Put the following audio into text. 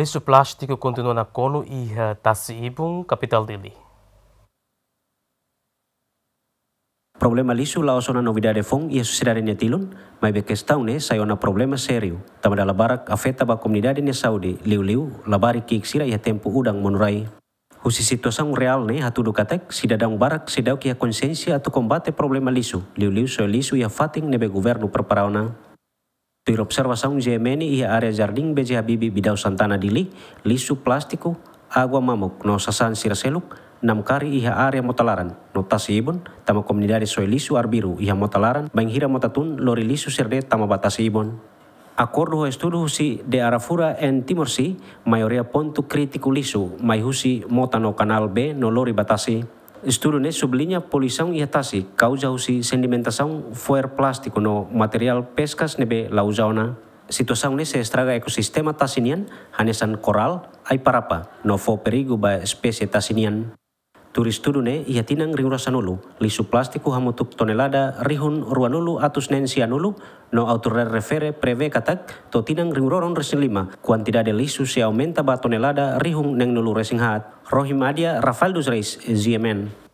Lixo plástico continua na colo e Tassiibung, capital dele. Problema lixo lá só na novidade fom e a sociedade na Tilon, mas a questão né saiu na problema sério. Também da barak afeta ba comunidade na Saudi, liu-liu, labari que xira e tempo udang monurai. Husi situação real né hatudo katek, cidadão barak sedau que kia konsensi atau combate problema lixo, liu-liu so lixo e a fating nebe governo preparauna. Per observação Jemeni e area jarding beji habibi bidau santana dili, lisu plastiku, agua mamuk, no sasan siraseluk, nam kari iha area motalaran, notasi ibon, tama comunidade soy lisu arbiru iha motalaran, banghira motatun lori lisu serde tama batasi ibon. Acordo ho estudo si de Arafura en Timor si mayoria pontu crítico mai husi mota no kanal B no lori batasi. Estudo ne sublinha poluição e atasi causa-se sedimentação fuer plástico no material pescas nebe lausauna. Situação ne se estraga ecossistema tasinian, hanesan coral, ai parapa, no fo perigo ba espécie tasinian. Turis tinang iatinang ringrasanulu, lisu plastiku hamutuk tonelada rihun ruanulu atus anulu no autorrer refere preve katak tinang ringroron resin lima, kuantidad de lisu se aumenta ba tonelada rihun neng nulu resing hat. Rohim Adia, Rafaldus Reis, ZMN.